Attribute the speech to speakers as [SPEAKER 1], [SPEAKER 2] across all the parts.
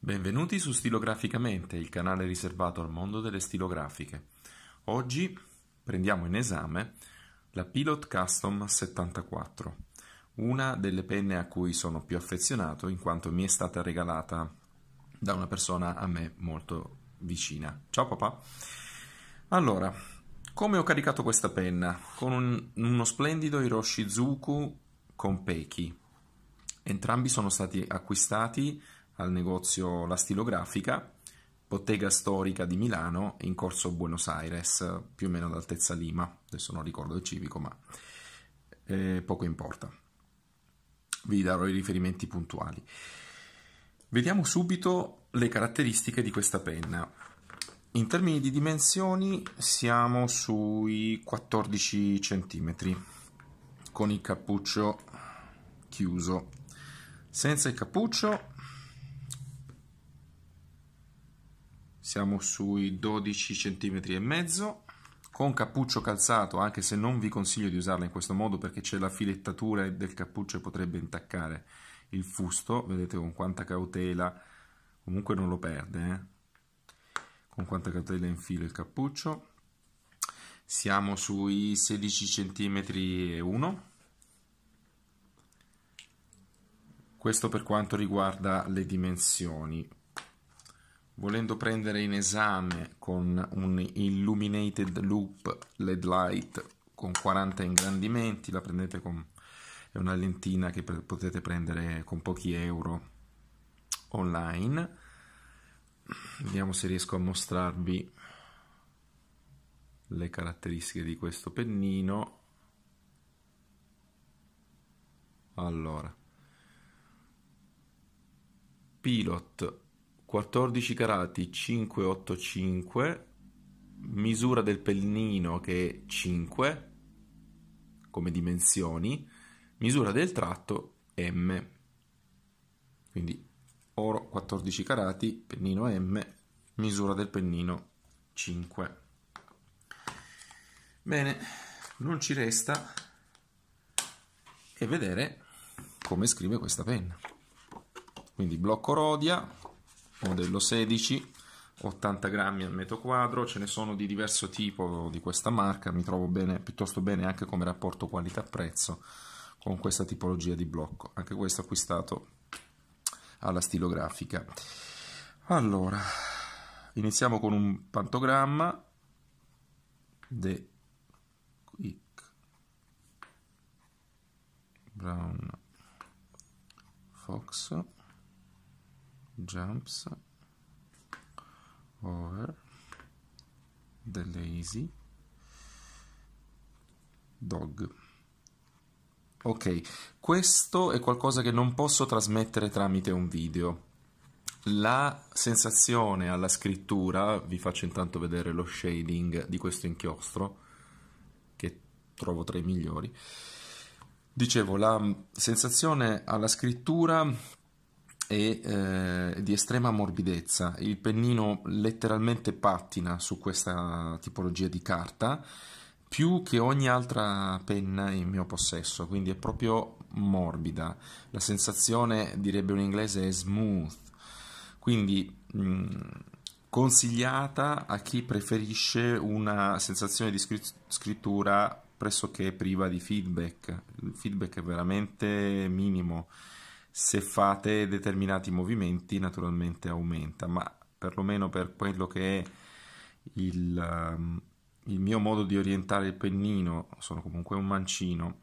[SPEAKER 1] Benvenuti su Stilograficamente, il canale riservato al mondo delle stilografiche. Oggi prendiamo in esame la Pilot Custom 74, una delle penne a cui sono più affezionato in quanto mi è stata regalata da una persona a me molto vicina. Ciao papà! Allora, come ho caricato questa penna? Con un, uno splendido Hiroshizuku con Peki. Entrambi sono stati acquistati al negozio La Stilografica, bottega storica di Milano in corso Buenos Aires, più o meno ad altezza Lima, adesso non ricordo il civico, ma eh, poco importa. Vi darò i riferimenti puntuali. Vediamo subito le caratteristiche di questa penna. In termini di dimensioni siamo sui 14 cm con il cappuccio chiuso. Senza il cappuccio siamo sui 12 cm e mezzo con cappuccio calzato anche se non vi consiglio di usarla in questo modo perché c'è la filettatura del cappuccio e potrebbe intaccare il fusto vedete con quanta cautela comunque non lo perde eh? con quanta cautela infilo il cappuccio siamo sui 16 cm e 1 questo per quanto riguarda le dimensioni volendo prendere in esame con un illuminated loop led light con 40 ingrandimenti la prendete con è una lentina che potete prendere con pochi euro online vediamo se riesco a mostrarvi le caratteristiche di questo pennino allora pilot 14 carati 585 misura del pennino che è 5 come dimensioni misura del tratto M quindi oro 14 carati pennino M misura del pennino 5 bene non ci resta e vedere come scrive questa penna quindi blocco rodia modello 16 80 grammi al metro quadro ce ne sono di diverso tipo di questa marca mi trovo bene, piuttosto bene anche come rapporto qualità prezzo con questa tipologia di blocco anche questo acquistato alla stilografica allora iniziamo con un pantogramma de quick brown fox jumps over the lazy dog. Ok, questo è qualcosa che non posso trasmettere tramite un video. La sensazione alla scrittura, vi faccio intanto vedere lo shading di questo inchiostro, che trovo tra i migliori. Dicevo, la sensazione alla scrittura e eh, di estrema morbidezza. Il pennino letteralmente pattina su questa tipologia di carta più che ogni altra penna in mio possesso, quindi è proprio morbida. La sensazione, direbbe un inglese, è smooth. Quindi mh, mm, consigliata a chi preferisce una sensazione di scrittura pressoché priva di feedback. Il feedback è veramente minimo se fate determinati movimenti naturalmente aumenta, ma perlomeno per quello che è il, um, il, mio modo di orientare il pennino, sono comunque un mancino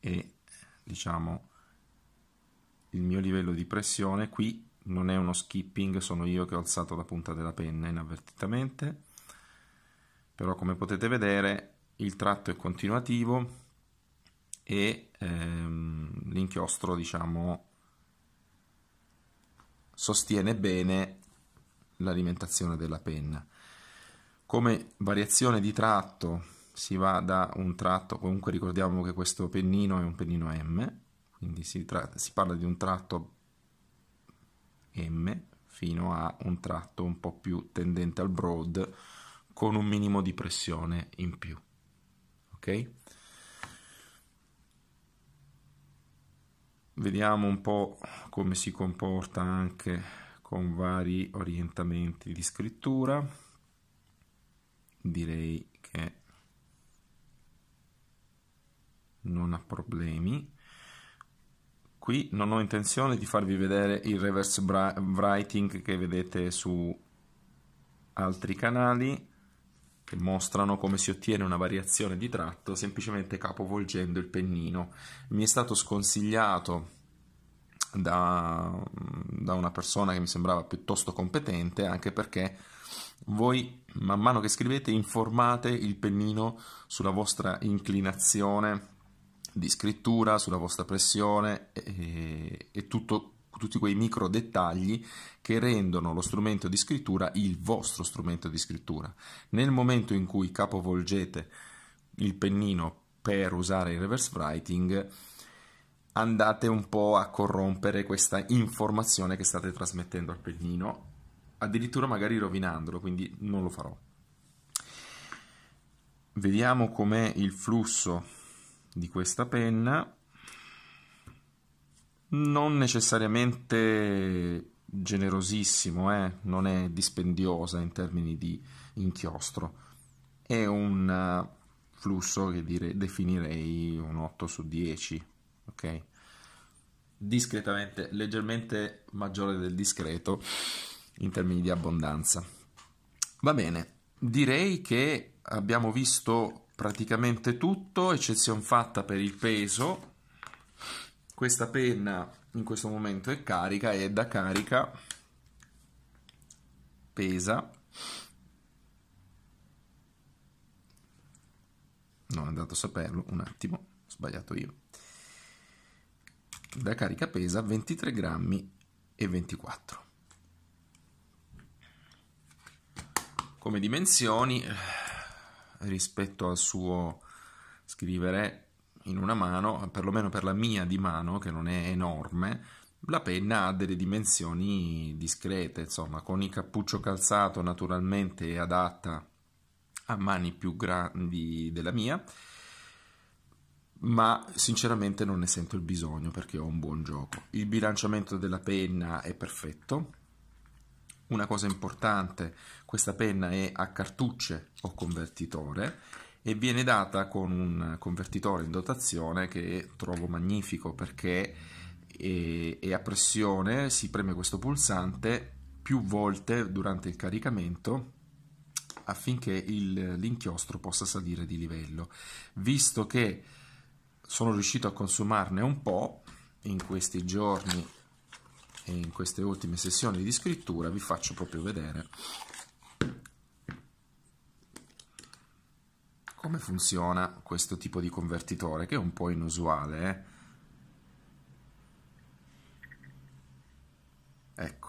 [SPEAKER 1] e diciamo il mio livello di pressione qui non è uno skipping, sono io che ho alzato la punta della penna inavvertitamente, però come potete vedere il tratto è continuativo e ehm, l'inchiostro diciamo sostiene bene l'alimentazione della penna. Come variazione di tratto si va da un tratto, comunque ricordiamo che questo pennino è un pennino M, quindi si, tratta, si parla di un tratto M fino a un tratto un po' più tendente al broad con un minimo di pressione in più. Ok? Vediamo un po' come si comporta anche con vari orientamenti di scrittura. Direi che non ha problemi. Qui non ho intenzione di farvi vedere il reverse writing che vedete su altri canali che mostrano come si ottiene una variazione di tratto semplicemente capovolgendo il pennino. Mi è stato sconsigliato da, da, una persona che mi sembrava piuttosto competente, anche perché voi man mano che scrivete informate il pennino sulla vostra inclinazione di scrittura, sulla vostra pressione e, e tutto tutti quei micro dettagli che rendono lo strumento di scrittura il vostro strumento di scrittura. Nel momento in cui capovolgete il pennino per usare il reverse writing, andate un po' a corrompere questa informazione che state trasmettendo al pennino, addirittura magari rovinandolo, quindi non lo farò. Vediamo com'è il flusso di questa penna non necessariamente generosissimo, eh? non è dispendiosa in termini di inchiostro. È un eh, flusso che dire, definirei un 8 su 10, ok? Discretamente, leggermente maggiore del discreto in termini di abbondanza. Va bene, direi che abbiamo visto praticamente tutto, eccezion fatta per il peso, questa penna in questo momento è carica e da carica pesa non è andato a saperlo un attimo ho sbagliato io da carica pesa 23 grammi e 24 come dimensioni eh, rispetto al suo scrivere in una mano, perlomeno per la mia di mano, che non è enorme, la penna ha delle dimensioni discrete, insomma, con il cappuccio calzato naturalmente è adatta a mani più grandi della mia, ma sinceramente non ne sento il bisogno perché ho un buon gioco. Il bilanciamento della penna è perfetto. Una cosa importante, questa penna è a cartucce o convertitore e viene data con un convertitore in dotazione che trovo magnifico perché è, eh, è a pressione, si preme questo pulsante più volte durante il caricamento affinché il, l'inchiostro possa salire di livello. Visto che sono riuscito a consumarne un po' in questi giorni e in queste ultime sessioni di scrittura, vi faccio proprio vedere Come funziona questo tipo di convertitore che è un po' inusuale? Eh? Ecco,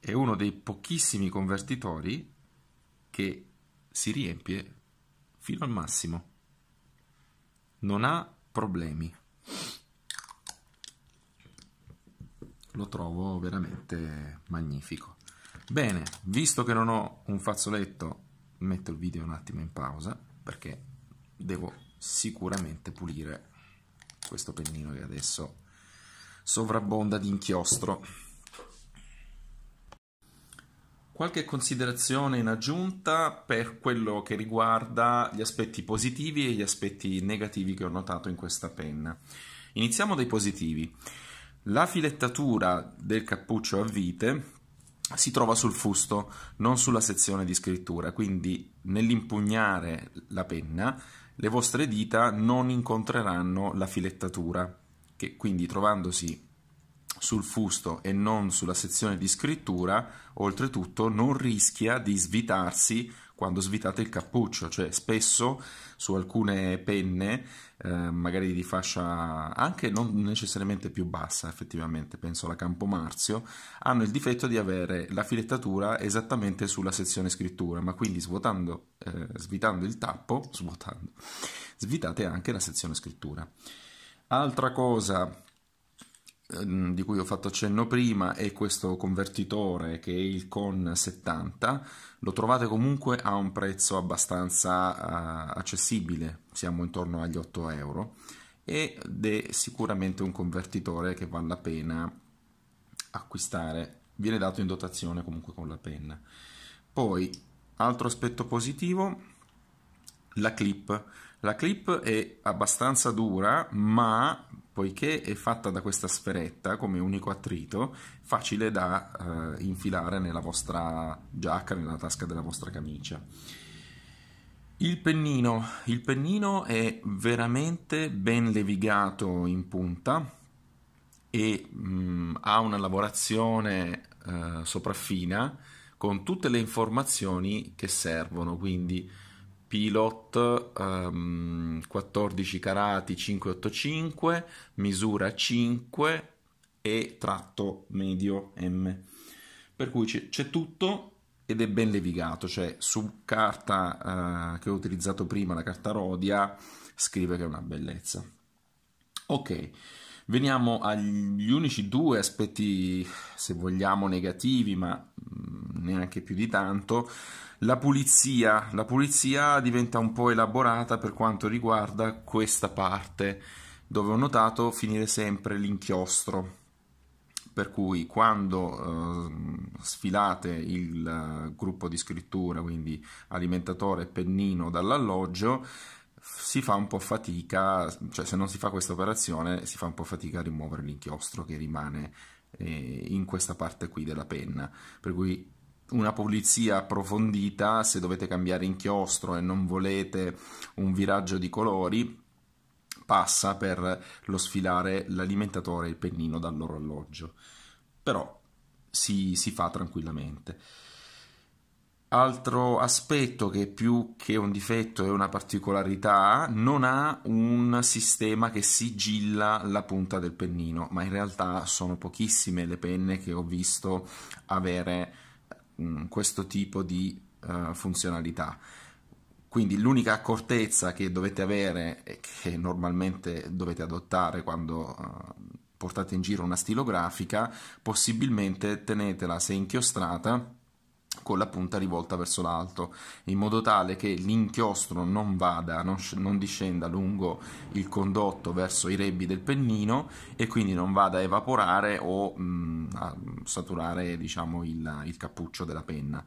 [SPEAKER 1] è uno dei pochissimi convertitori che si riempie fino al massimo, non ha problemi. Lo trovo veramente magnifico. Bene, visto che non ho un fazzoletto, metto il video un attimo in pausa perché devo sicuramente pulire questo pennino che adesso sovrabbonda di inchiostro. Qualche considerazione in aggiunta per quello che riguarda gli aspetti positivi e gli aspetti negativi che ho notato in questa penna. Iniziamo dai positivi. La filettatura del cappuccio a vite si trova sul fusto, non sulla sezione di scrittura, quindi nell'impugnare la penna le vostre dita non incontreranno la filettatura, che quindi trovandosi sul fusto e non sulla sezione di scrittura, oltretutto non rischia di svitarsi quando svitate il cappuccio, cioè spesso su alcune penne, eh, magari di fascia anche non necessariamente più bassa effettivamente, penso alla Campo Marzio, hanno il difetto di avere la filettatura esattamente sulla sezione scrittura, ma quindi svuotando, eh, svitando il tappo, svuotando, svitate anche la sezione scrittura. Altra cosa Ehm, di cui ho fatto accenno prima è questo convertitore che è il CON 70 lo trovate comunque a un prezzo abbastanza uh, accessibile siamo intorno agli 8 euro ed è sicuramente un convertitore che vale la pena acquistare viene dato in dotazione comunque con la penna poi altro aspetto positivo la clip la clip è abbastanza dura ma poiché è fatta da questa sferetta come unico attrito, facile da eh, infilare nella vostra giacca, nella tasca della vostra camicia. Il pennino. Il pennino è veramente ben levigato in punta e mh, mm, ha una lavorazione eh, sopraffina con tutte le informazioni che servono, quindi Pilot um, ehm, 14 carati 585, misura 5 e tratto medio M. Per cui c'è, c'è tutto ed è ben levigato, cioè su carta eh, che ho utilizzato prima, la carta Rodia, scrive che è una bellezza. Ok. Veniamo agli unici due aspetti, se vogliamo, negativi, ma mm, neanche più di tanto. La pulizia. La pulizia diventa un po' elaborata per quanto riguarda questa parte, dove ho notato finire sempre l'inchiostro per cui quando eh, sfilate il uh, gruppo di scrittura, quindi alimentatore e pennino dall'alloggio, si fa un po' fatica, cioè se non si fa questa operazione si fa un po' fatica a rimuovere l'inchiostro che rimane eh, in questa parte qui della penna, per cui una pulizia approfondita, se dovete cambiare inchiostro e non volete un viraggio di colori, passa per lo sfilare l'alimentatore e il pennino dall'orologio. loro però si, si fa tranquillamente. Altro aspetto che più che un difetto è una particolarità, non ha un sistema che sigilla la punta del pennino, ma in realtà sono pochissime le penne che ho visto avere mh, mm, questo tipo di uh, funzionalità. Quindi l'unica accortezza che dovete avere e che normalmente dovete adottare quando uh, portate in giro una stilografica, possibilmente tenetela se inchiostrata con la punta rivolta verso l'alto, in modo tale che l'inchiostro non vada, non, non, discenda lungo il condotto verso i rebbi del pennino e quindi non vada a evaporare o mh, mm, a saturare diciamo, il, il cappuccio della penna.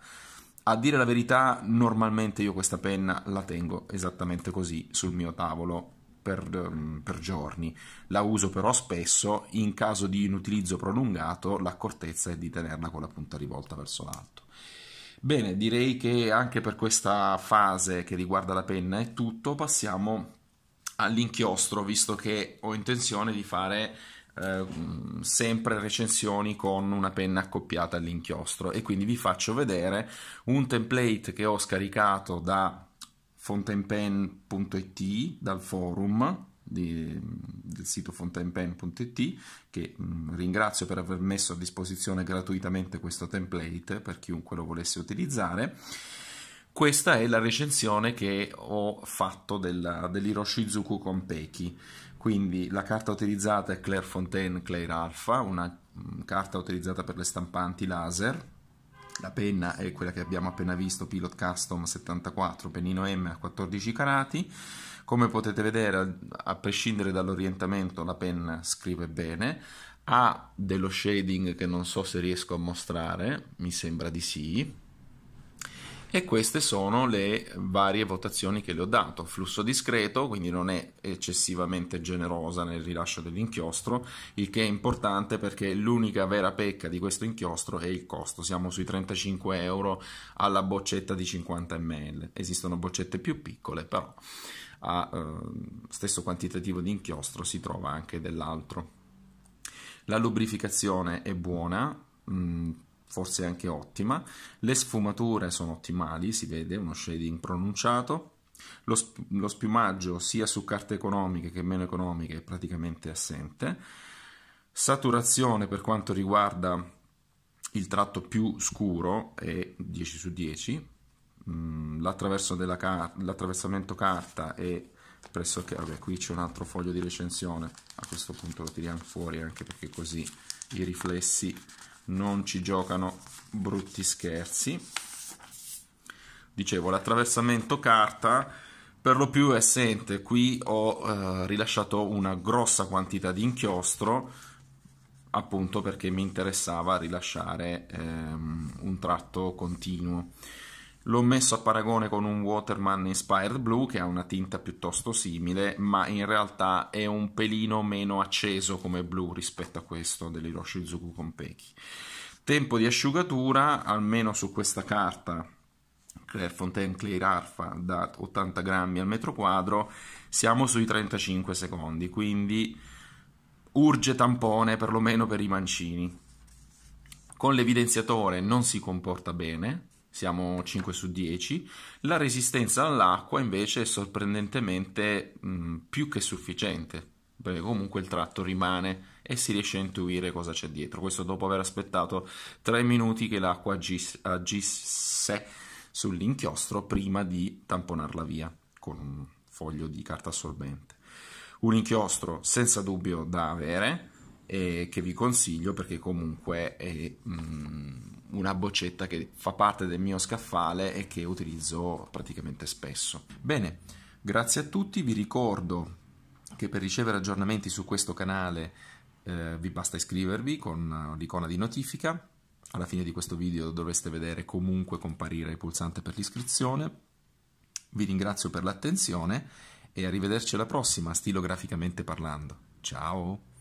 [SPEAKER 1] A dire la verità, normalmente io questa penna la tengo esattamente così sul mio tavolo per, mm, per, giorni. La uso però spesso, in caso di un utilizzo prolungato, l'accortezza è di tenerla con la punta rivolta verso l'alto. Bene, direi che anche per questa fase che riguarda la penna è tutto, passiamo all'inchiostro, visto che ho intenzione di fare eh, sempre recensioni con una penna accoppiata all'inchiostro e quindi vi faccio vedere un template che ho scaricato da fountainpen.it dal forum di, del sito fontainepen.it che mh, ringrazio per aver messo a disposizione gratuitamente questo template per chiunque lo volesse utilizzare. Questa è la recensione che ho fatto della, dell'Hiroshizuku con Peki. Quindi la carta utilizzata è Claire Fontaine Claire Alpha, una mh, carta utilizzata per le stampanti laser la penna è quella che abbiamo appena visto, Pilot Custom 74, pennino M a 14 carati. Come potete vedere, a prescindere dall'orientamento, la penna scrive bene, ha dello shading che non so se riesco a mostrare, mi sembra di sì. E queste sono le varie votazioni che le ho dato. Flusso discreto, quindi non è eccessivamente generosa nel rilascio dell'inchiostro, il che è importante perché l'unica vera pecca di questo inchiostro è il costo. Siamo sui 35 euro alla boccetta di 50 ml. Esistono boccette più piccole, però a eh, stesso quantitativo di inchiostro si trova anche dell'altro. La lubrificazione è buona, mh, mm, forse anche ottima, le sfumature sono ottimali, si vede uno shading pronunciato, lo, sp- lo spiumaggio sia su carte economiche che meno economiche è praticamente assente, saturazione per quanto riguarda il tratto più scuro è 10 su 10, mh, mm, car- l'attraversamento carta e pressoché, vabbè qui c'è un altro foglio di recensione, a questo punto lo tiriamo fuori anche perché così i riflessi non ci giocano brutti scherzi. Dicevo, l'attraversamento carta per lo più è assente, qui ho eh, rilasciato una grossa quantità di inchiostro appunto perché mi interessava rilasciare ehm, un tratto continuo. L'ho messo a paragone con un Waterman Inspired Blue che ha una tinta piuttosto simile, ma in realtà è un pelino meno acceso come blu rispetto a questo dell'Hiroshi Zuku Konpeki. Tempo di asciugatura, almeno su questa carta Fontaine Clay Arfa da 80 grammi al metro quadro, siamo sui 35 secondi, quindi urge tampone perlomeno per i mancini. Con l'evidenziatore non si comporta bene, siamo 5 su 10. La resistenza all'acqua invece è sorprendentemente mh, mm, più che sufficiente, perché comunque il tratto rimane e si riesce a intuire cosa c'è dietro. Questo dopo aver aspettato 3 minuti che l'acqua agisse, agisse sull'inchiostro prima di tamponarla via con un foglio di carta assorbente. Un inchiostro senza dubbio da avere e che vi consiglio perché comunque è... Mh, mm, una boccetta che fa parte del mio scaffale e che utilizzo praticamente spesso. Bene, grazie a tutti, vi ricordo che per ricevere aggiornamenti su questo canale eh, vi basta iscrivervi con l'icona di notifica. Alla fine di questo video dovreste vedere comunque comparire il pulsante per l'iscrizione. Vi ringrazio per l'attenzione e arrivederci alla prossima, stilograficamente parlando. Ciao!